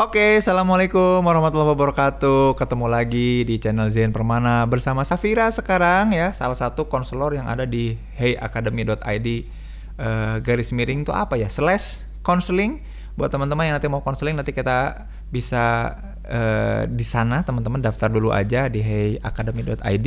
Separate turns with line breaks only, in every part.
Oke, Assalamualaikum warahmatullahi wabarakatuh. Ketemu lagi di channel Zen Permana bersama Safira sekarang ya, salah satu konselor yang ada di heyacademy.id uh, eh, garis miring itu apa ya? Slash counseling buat teman-teman yang nanti mau konseling nanti kita bisa uh, di sana teman-teman daftar dulu aja di heyacademy.id.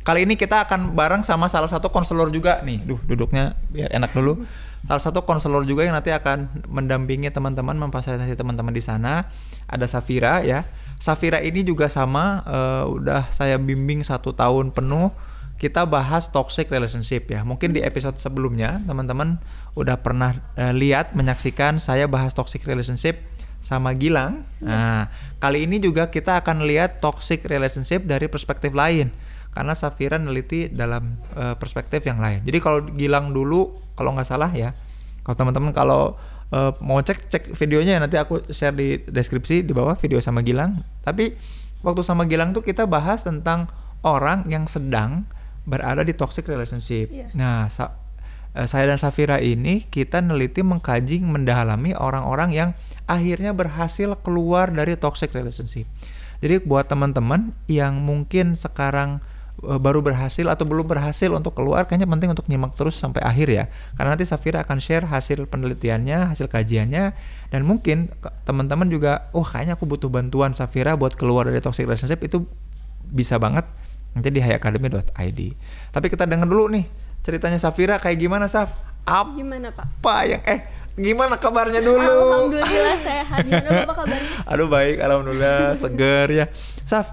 Kali ini kita akan bareng sama salah satu konselor juga nih. Duh, duduknya biar enak dulu salah satu konselor juga yang nanti akan mendampingi teman-teman memfasilitasi teman-teman di sana ada Safira ya Safira ini juga sama uh, udah saya bimbing satu tahun penuh kita bahas toxic relationship ya. Mungkin di episode sebelumnya teman-teman udah pernah uh, lihat menyaksikan saya bahas toxic relationship sama Gilang. Hmm. Nah, kali ini juga kita akan lihat toxic relationship dari perspektif lain karena Safira neliti dalam uh, perspektif yang lain. Jadi kalau Gilang dulu kalau nggak salah ya kalau teman-teman kalau uh, mau cek cek videonya ya, nanti aku share di deskripsi di bawah video sama Gilang. Tapi waktu sama Gilang tuh kita bahas tentang orang yang sedang berada di toxic relationship. Yeah. Nah, sa eh, saya dan Safira ini kita neliti, mengkaji, mendalami orang-orang yang akhirnya berhasil keluar dari toxic relationship. Jadi buat teman-teman yang mungkin sekarang Eh, baru berhasil atau belum berhasil untuk keluar kayaknya penting untuk nyimak terus sampai akhir ya karena nanti Safira akan share hasil penelitiannya hasil kajiannya dan mungkin teman-teman juga oh kayaknya aku butuh bantuan Safira buat keluar dari toxic relationship itu bisa banget nanti di hayacademy.id tapi kita dengar dulu nih ceritanya Safira kayak gimana Saf? Apa gimana Pak? Apa yang eh gimana kabarnya dulu? Alhamdulillah
sehat. Gimana apa
kabarnya? Aduh baik, alhamdulillah seger ya. Saf,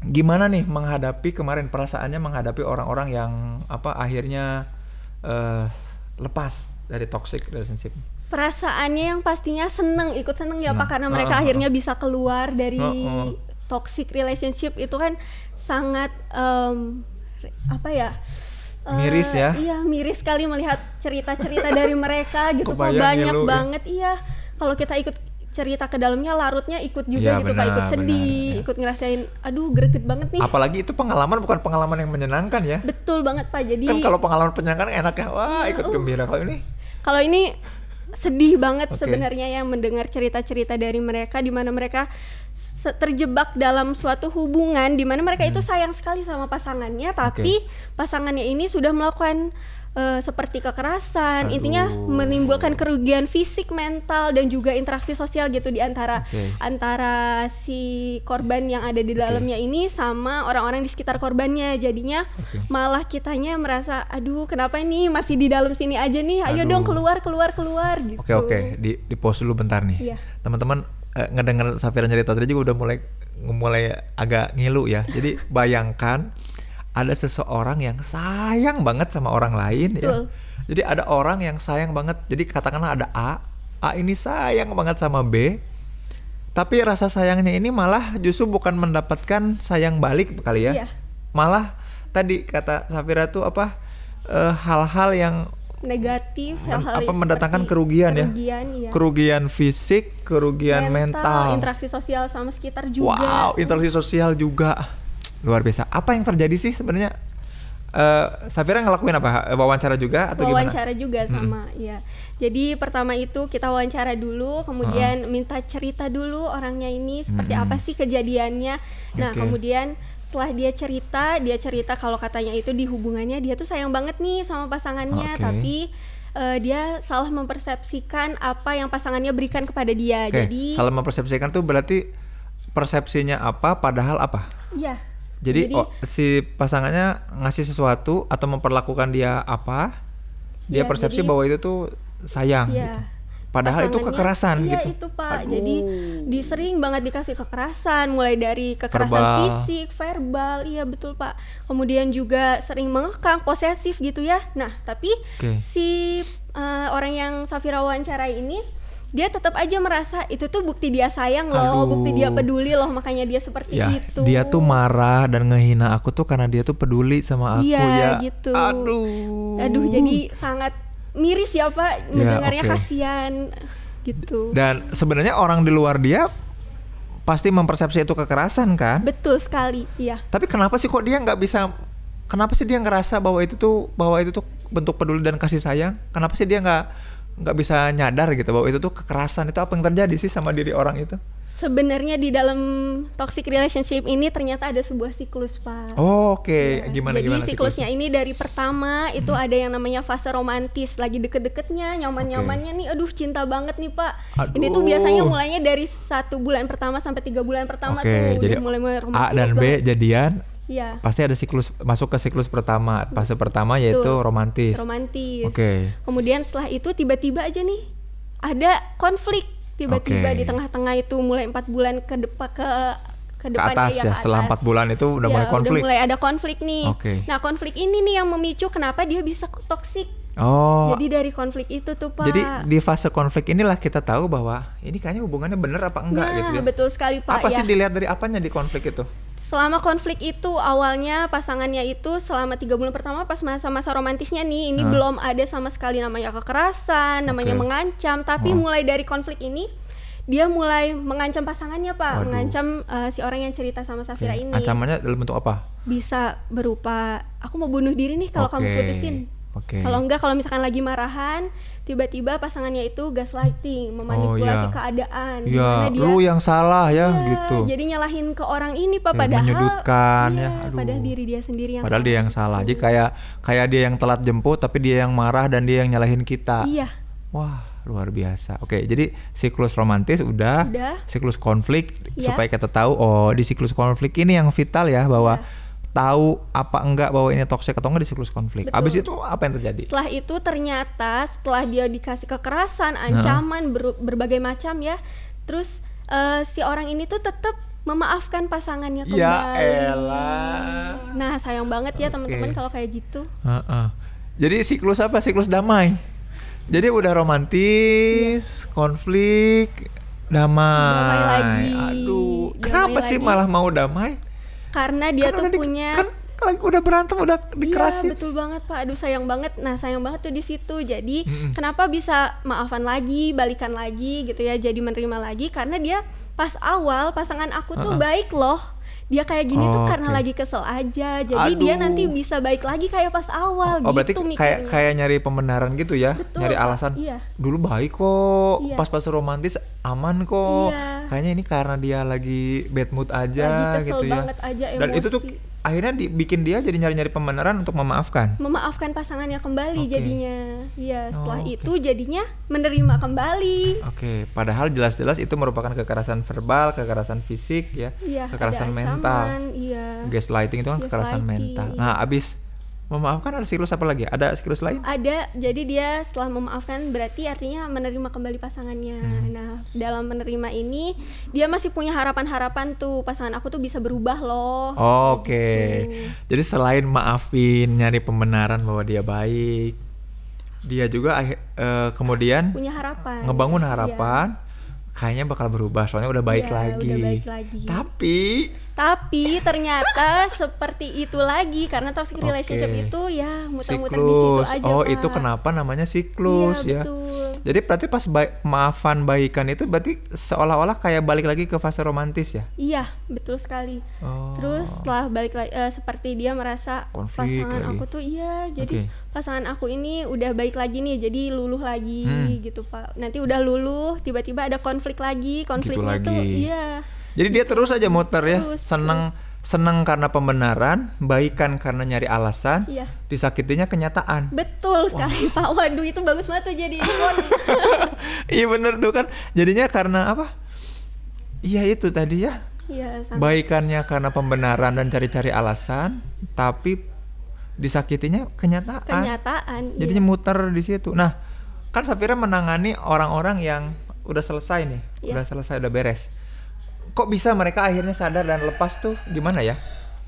gimana nih menghadapi kemarin perasaannya menghadapi orang-orang yang apa akhirnya uh, lepas dari toxic relationship?
Perasaannya yang pastinya seneng, ikut seneng ya pak karena ah, mereka uh, uh, akhirnya bisa keluar dari uh, uh. toxic relationship itu kan sangat um, apa ya? Uh, miris ya? Iya miris sekali melihat cerita-cerita dari mereka gitu, kok banyak ngilu, ya. banget ya. iya. Kalau kita ikut cerita ke dalamnya larutnya ikut juga ya, gitu benar, pak ikut sedih benar, ya. ikut ngerasain aduh greget banget nih apalagi
itu pengalaman bukan pengalaman yang menyenangkan ya
betul banget pak jadi kan kalau
pengalaman menyenangkan enak ya wah iya, ikut oh. gembira kalau ini
kalau ini sedih banget okay. sebenarnya yang mendengar cerita-cerita dari mereka di mana mereka terjebak dalam suatu hubungan di mana mereka hmm. itu sayang sekali sama pasangannya tapi okay. pasangannya ini sudah melakukan uh, seperti kekerasan Aduh. intinya menimbulkan kerugian fisik mental dan juga interaksi sosial gitu di antara okay. antara si korban yang ada di dalamnya okay. ini sama orang-orang di sekitar korbannya jadinya okay. malah kitanya merasa aduh kenapa ini masih di dalam sini aja nih ayo aduh. dong keluar keluar keluar gitu oke okay, oke okay.
di di pause dulu bentar nih yeah. teman-teman uh, eh, ngedenger Safira cerita tadi juga udah mulai mulai agak ngilu ya jadi bayangkan ada seseorang yang sayang banget sama orang lain ya. Betul. ya. Jadi ada orang yang sayang banget. Jadi katakanlah ada A, A ini sayang banget sama B. Tapi rasa sayangnya ini malah justru bukan mendapatkan sayang balik kali ya. Iya. Malah tadi kata Safira tuh apa eh, hal-hal uh, yang
negatif hal-hal apa mendatangkan
kerugian, kerugian ya iya. kerugian fisik kerugian mental, mental interaksi
sosial sama sekitar juga wow
interaksi sosial juga luar biasa apa yang terjadi sih sebenarnya Uh, Safira ngelakuin apa? Wawancara juga atau wawancara gimana? Wawancara juga hmm. sama,
hmm. ya. Jadi pertama itu kita wawancara dulu, kemudian uh. minta cerita dulu orangnya ini seperti hmm. apa sih kejadiannya. Nah, kemudian setelah dia cerita, dia cerita kalau katanya itu di hubungannya dia tuh sayang banget nih sama pasangannya, okay. tapi uh, dia salah mempersepsikan apa yang pasangannya berikan kepada dia. Okay. Jadi salah
mempersepsikan tuh berarti persepsinya apa padahal apa?
Iya. Jadi, Jadi oh,
si pasangannya ngasih sesuatu atau memperlakukan dia apa,
dia ya, persepsi jadi, bahwa itu
tuh sayang. Ya. Gitu.
Padahal itu kekerasan iya, gitu. itu Pak. Aduh. Jadi disering banget dikasih kekerasan, mulai dari kekerasan verbal. fisik, verbal, iya betul Pak. Kemudian juga sering mengekang, posesif gitu ya. Nah, tapi okay. si uh, orang yang Safira wawancarai ini dia tetap aja merasa itu tuh bukti dia sayang loh, Aduh. bukti dia peduli loh, makanya dia seperti ya, itu. Dia tuh
marah dan ngehina aku tuh karena dia tuh peduli sama aku iya, ya. Iya
gitu. Aduh. Aduh, jadi sangat miris ya Pak ya, mendengarnya ya, okay. kasihan gitu.
Dan sebenarnya orang di luar dia pasti mempersepsi itu kekerasan kan?
Betul sekali, iya.
Tapi kenapa sih kok dia nggak bisa kenapa sih dia ngerasa bahwa itu tuh bahwa itu tuh bentuk peduli dan kasih sayang? Kenapa sih dia nggak nggak bisa nyadar gitu bahwa itu tuh kekerasan itu apa yang terjadi sih sama diri orang itu
sebenarnya di dalam toxic relationship ini ternyata ada sebuah siklus pak
oh, oke okay. ya. gimana jadi gimana siklusnya,
siklusnya ini dari pertama itu hmm. ada yang namanya fase romantis lagi deket-deketnya nyaman nyamannya okay. nih aduh cinta banget nih pak aduh. ini tuh biasanya mulainya dari satu bulan pertama sampai tiga bulan pertama okay. tuh jadi mulai mulai romantis A dan B
jadian Iya. Pasti ada siklus masuk ke siklus pertama. Fase pertama yaitu romantis. Romantis. Oke. Okay.
Kemudian setelah itu tiba-tiba aja nih ada konflik tiba-tiba okay. di tengah-tengah itu mulai empat bulan ke depan ke ke ke atas ya, ya, ke setelah empat
bulan itu udah ya, mulai konflik. Udah mulai
ada konflik nih. Okay. Nah, konflik ini nih yang memicu kenapa dia bisa toksik.
Oh. Jadi
dari konflik itu tuh Pak. Jadi
di fase konflik inilah kita tahu bahwa ini
kayaknya hubungannya bener
apa enggak nah, gitu ya. betul
sekali Pak. Apa ya. sih
dilihat dari apanya di konflik itu?
selama konflik itu awalnya pasangannya itu selama tiga bulan pertama pas masa-masa romantisnya nih ini hmm. belum ada sama sekali namanya kekerasan namanya okay. mengancam tapi oh. mulai dari konflik ini dia mulai mengancam pasangannya pak Waduh. mengancam uh, si orang yang cerita sama Safira okay. ini ancamannya
dalam bentuk apa
bisa berupa aku mau bunuh diri nih kalau okay. kamu putusin Okay. Kalau enggak, kalau misalkan lagi marahan, tiba-tiba pasangannya itu gaslighting, oh, memanipulasi oh, iya. yeah. keadaan. Iya, dia, lu yang
salah ya, yeah, gitu. Jadi
nyalahin ke orang ini, Pak. Ya, padahal
menyudutkan yeah, ya. Aduh. Padahal
diri dia sendiri yang padahal salah.
dia yang salah. Jadi kayak kayak dia yang telat jemput, tapi dia yang marah dan dia yang nyalahin kita. Iya. Wah, luar biasa. Oke, jadi siklus romantis udah, udah. siklus konflik yeah. supaya kita tahu oh di siklus konflik ini yang vital ya bahwa Yeah tahu apa enggak bahwa ini toxic atau enggak di siklus konflik. Betul. Abis itu apa yang terjadi?
Setelah itu ternyata setelah dia dikasih kekerasan, nah. ancaman ber berbagai macam ya, terus uh, si orang ini tuh tetap memaafkan pasangannya ya kembali. Ya
elah.
Nah sayang banget ya teman teman-teman kalau kayak gitu.
Uh -uh. Jadi siklus apa? Siklus damai. Jadi udah romantis, yeah. konflik, damai. damai lagi. Aduh, damai kenapa lagi. sih malah mau damai?
karena dia kan tuh punya di, kan, kan udah berantem udah iya, dikerasin. Iya betul banget pak. Aduh sayang banget. Nah sayang banget tuh di situ. Jadi hmm. kenapa bisa maafan lagi, balikan lagi gitu ya. Jadi menerima lagi karena dia pas awal pasangan aku tuh uh -uh. baik loh dia kayak gini oh, tuh karena okay. lagi kesel aja jadi Aduh. dia nanti bisa baik lagi kayak pas awal oh, gitu berarti mikirnya. kayak
kayak nyari pembenaran gitu ya Betul, nyari alasan iya. dulu baik kok iya. pas-pas romantis aman kok iya. kayaknya ini karena dia lagi bad mood aja lagi kesel gitu ya
aja, dan itu tuh
akhirnya dibikin dia jadi nyari-nyari pembenaran untuk memaafkan.
Memaafkan pasangannya kembali okay. jadinya. ya setelah oh, okay. itu jadinya menerima kembali. Oke,
okay. padahal jelas-jelas itu merupakan kekerasan verbal, kekerasan fisik ya, ya kekerasan mental. Iya. Gaslighting itu kan Gaslighting. kekerasan mental. Iya. Nah, abis memaafkan ada siklus apa lagi? Ada siklus lain?
Ada. Jadi dia setelah memaafkan berarti artinya menerima kembali pasangannya. Hmm. Nah, dalam menerima ini dia masih punya harapan-harapan tuh pasangan aku tuh bisa berubah loh. Oke. Okay. Gitu.
Jadi selain maafin, nyari pembenaran bahwa dia baik, dia juga uh, kemudian punya
harapan. Ngebangun iya. harapan.
Ya. Kayaknya bakal berubah soalnya udah baik, ya, lagi. Udah baik
lagi. Tapi tapi ternyata seperti itu lagi karena toxic relationship itu ya muter-muter di situ aja oh Pak. itu kenapa
namanya siklus iya, ya betul. jadi berarti pas baik maafan baikan itu berarti seolah-olah kayak balik lagi ke fase romantis ya
iya betul sekali oh. terus setelah balik lagi uh, eh, seperti dia merasa Konflik pasangan lagi. aku tuh iya jadi okay pasangan aku ini udah baik lagi nih jadi luluh lagi hmm. gitu pak nanti udah luluh tiba-tiba ada konflik lagi gitu konfliknya gitu tuh iya
jadi dia terus aja muter ya, seneng terus. seneng karena pembenaran, baikan karena nyari alasan, iya. disakitinya kenyataan.
Betul sekali Wah. Pak. Waduh itu bagus banget tuh jadi
Iya bener tuh kan. Jadinya karena apa? Iya itu tadi ya. Iya. Baikannya karena pembenaran dan cari-cari alasan, tapi disakitinya kenyataan.
Kenyataan. Jadinya iya.
muter di situ. Nah, kan Safira menangani orang-orang yang udah selesai nih, iya. udah selesai, udah beres kok bisa mereka akhirnya sadar dan lepas tuh gimana ya?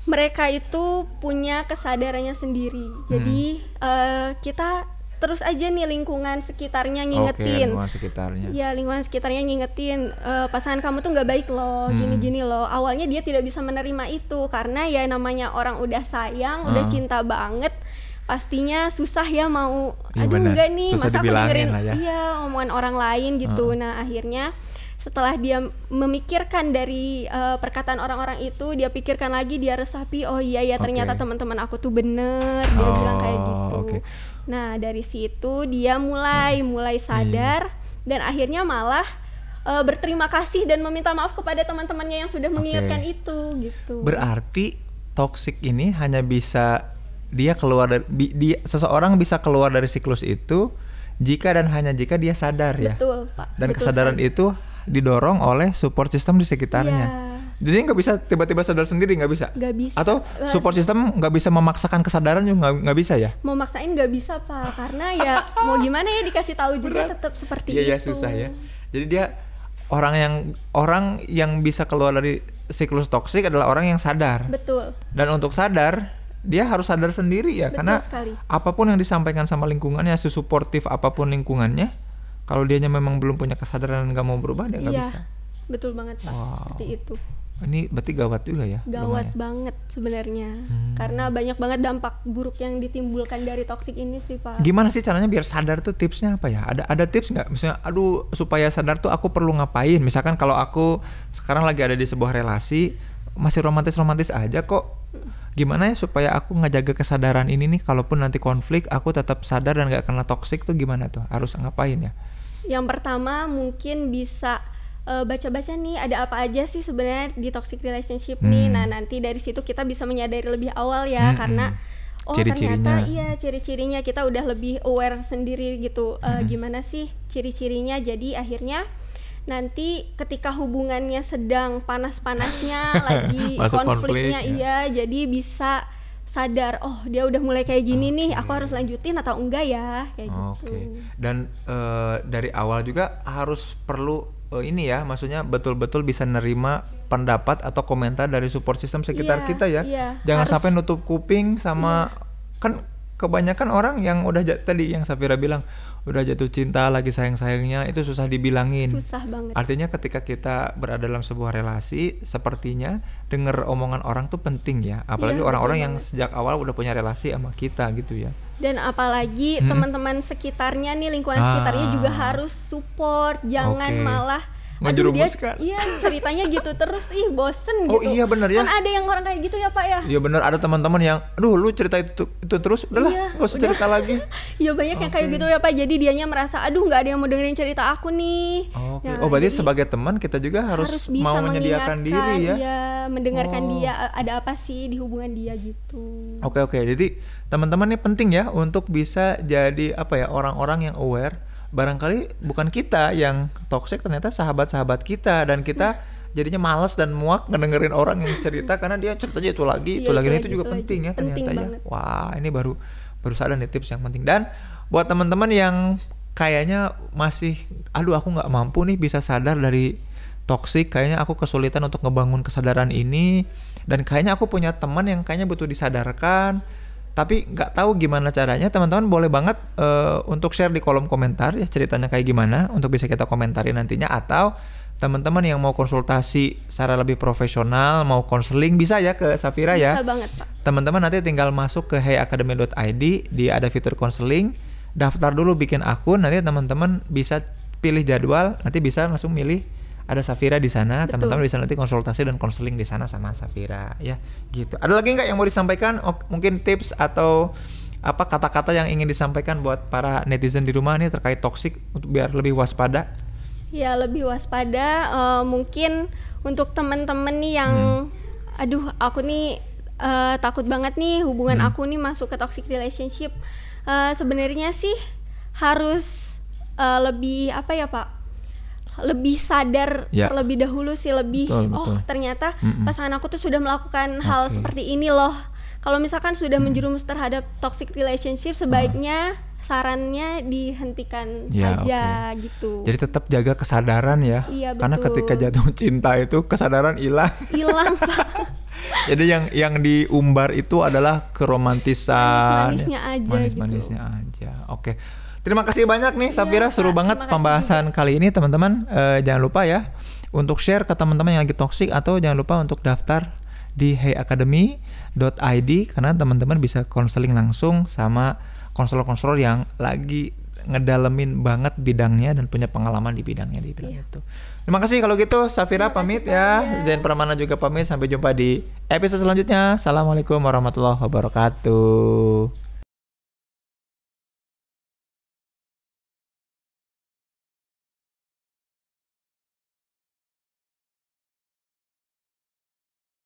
Mereka itu punya kesadarannya sendiri. Jadi uh, kita terus aja nih lingkungan sekitarnya ngingetin. Okay, lingkungan sekitarnya. Ya lingkungan sekitarnya ngingetin uh, pasangan kamu tuh nggak baik loh, hmm. gini-gini loh. Awalnya dia tidak bisa menerima itu karena ya namanya orang udah sayang, hmm. udah cinta banget pastinya susah ya mau ya, aduh bener. enggak nih susah masa aku dengerin ya. iya omongan orang lain gitu hmm. nah akhirnya setelah dia memikirkan dari uh, perkataan orang-orang itu dia pikirkan lagi dia resapi oh iya ya ternyata okay. teman-teman aku tuh bener dia oh, bilang kayak oh, gitu okay. nah dari situ dia mulai hmm. mulai sadar hmm. dan akhirnya malah uh, berterima kasih dan meminta maaf kepada teman-temannya yang sudah mengingatkan okay. itu gitu
berarti toxic ini hanya bisa dia keluar dari bi, dia seseorang bisa keluar dari siklus itu jika dan hanya jika dia sadar ya.
Pak. Dan Betul kesadaran sekali.
itu didorong oleh support system di sekitarnya. Yeah. Jadi nggak bisa tiba-tiba sadar sendiri nggak bisa.
Nggak bisa. Atau support
system nggak bisa memaksakan kesadaran juga nggak bisa ya?
Mau maksain nggak bisa pak, karena ya mau gimana ya dikasih tahu juga Berat. tetap seperti iya, iya itu. Iya susah ya.
Jadi dia orang yang orang yang bisa keluar dari siklus toksik adalah orang yang sadar. Betul. Dan untuk sadar dia harus sadar sendiri ya Betul karena sekali. apapun yang disampaikan sama lingkungannya, sesuportif apapun lingkungannya, kalau dianya memang belum punya kesadaran dan nggak mau berubah dia nggak iya, bisa
betul banget pak wow. seperti itu
ini berarti gawat juga ya gawat
banget sebenarnya hmm. karena banyak banget dampak buruk yang ditimbulkan dari toksik ini sih pak
gimana sih caranya biar sadar tuh tipsnya apa ya ada ada tips nggak misalnya aduh supaya sadar tuh aku perlu ngapain misalkan kalau aku sekarang lagi ada di sebuah relasi masih romantis romantis aja kok gimana ya supaya aku ngejaga kesadaran ini nih kalaupun nanti konflik aku tetap sadar dan gak kena toksik tuh gimana tuh harus ngapain ya
yang pertama mungkin bisa eh, baca-baca uh, nih ada apa aja sih sebenarnya di toxic relationship hmm. nih. Nah, nanti dari situ kita bisa menyadari lebih awal ya hmm, karena hmm. oh ternyata iya ciri-cirinya kita udah lebih aware sendiri gitu eh, hmm. gimana sih ciri-cirinya. Jadi akhirnya nanti ketika hubungannya sedang panas-panasnya lagi konfliknya konflik, ya. iya ya. jadi bisa sadar oh dia udah mulai kayak gini okay. nih aku harus lanjutin atau enggak ya kayak okay. gitu
dan uh, dari awal juga harus perlu uh, ini ya maksudnya betul-betul bisa nerima pendapat atau komentar dari support system sekitar yeah, kita ya yeah. jangan harus, sampai nutup kuping sama yeah. kan kebanyakan orang yang udah tadi yang Safira bilang udah jatuh cinta lagi sayang-sayangnya itu susah dibilangin. Susah banget. Artinya ketika kita berada dalam sebuah relasi sepertinya dengar omongan orang tuh penting ya, apalagi orang iya, orang-orang yang sejak awal udah punya relasi sama kita gitu ya.
Dan apalagi hmm. teman-teman sekitarnya nih lingkungan ah. sekitarnya juga harus support, jangan okay. malah
menjerumuskan
iya ceritanya gitu terus ih bosen oh, gitu oh iya bener ya kan ada yang orang kayak gitu ya pak ya iya
bener ada teman-teman yang aduh lu cerita itu, itu terus udahlah iya, gak usah udah. cerita lagi
iya banyak okay. yang kayak gitu ya pak jadi dianya merasa aduh nggak ada yang mau dengerin cerita aku nih okay. nah,
oh berarti sebagai teman kita juga harus, harus bisa mau menyediakan diri ya Dia,
mendengarkan oh. dia e, ada apa sih di hubungan dia gitu
oke okay, oke okay. jadi teman-teman ini penting ya untuk bisa jadi apa ya orang-orang yang aware barangkali bukan kita yang toxic ternyata sahabat-sahabat kita dan kita jadinya malas dan muak ngedengerin orang yang cerita karena dia ceritanya itu lagi itu iya, lagi nah, itu, itu juga itu penting lagi. ya ternyata penting ya banget. wah ini baru baru sadar nih tips yang penting dan buat teman-teman yang kayaknya masih aduh aku nggak mampu nih bisa sadar dari toxic kayaknya aku kesulitan untuk ngebangun kesadaran ini dan kayaknya aku punya teman yang kayaknya butuh disadarkan tapi nggak tahu gimana caranya teman-teman boleh banget uh, untuk share di kolom komentar ya ceritanya kayak gimana untuk bisa kita komentari nantinya atau teman-teman yang mau konsultasi secara lebih profesional mau konseling bisa ya ke Safira bisa ya bisa banget pak teman-teman nanti tinggal masuk ke heyacademy.id di ada fitur konseling daftar dulu bikin akun nanti teman-teman bisa pilih jadwal nanti bisa langsung milih ada Safira di sana, teman-teman bisa nanti konsultasi dan konseling di sana sama Safira ya. Gitu. Ada lagi nggak yang mau disampaikan? O mungkin tips atau apa kata-kata yang ingin disampaikan buat para netizen di rumah nih terkait toksik untuk biar lebih waspada?
Ya, lebih waspada uh, mungkin untuk teman-teman nih yang hmm. aduh, aku nih uh, takut banget nih hubungan hmm. aku nih masuk ke toxic relationship. Uh, sebenarnya sih harus uh, lebih apa ya, Pak? lebih sadar ya. terlebih dahulu sih lebih betul, oh, betul. oh ternyata mm -mm. pasangan aku tuh sudah melakukan okay. hal seperti ini loh kalau misalkan sudah mm. menjerumus terhadap toxic relationship sebaiknya uh. sarannya dihentikan ya, saja okay. gitu. Jadi
tetap jaga kesadaran ya. Iya, Karena ketika jatuh cinta itu kesadaran hilang.
Hilang, Pak.
Jadi yang yang diumbar itu adalah keromantisan. Manis-manisnya aja Manis-manisnya gitu. aja. Oke. Okay. Terima kasih banyak nih iya, Safira, ya, seru banget pembahasan juga. kali ini teman-teman. Uh, jangan lupa ya untuk share ke teman-teman yang lagi toxic atau jangan lupa untuk daftar di heyacademy.id karena teman-teman bisa konseling langsung sama konselor-konselor yang lagi ngedalemin banget bidangnya dan punya pengalaman di bidangnya di bidang iya. itu. Terima kasih kalau gitu Safira Terima pamit ya. ya. Zain Permana juga pamit sampai jumpa di episode selanjutnya. Assalamualaikum warahmatullahi
wabarakatuh.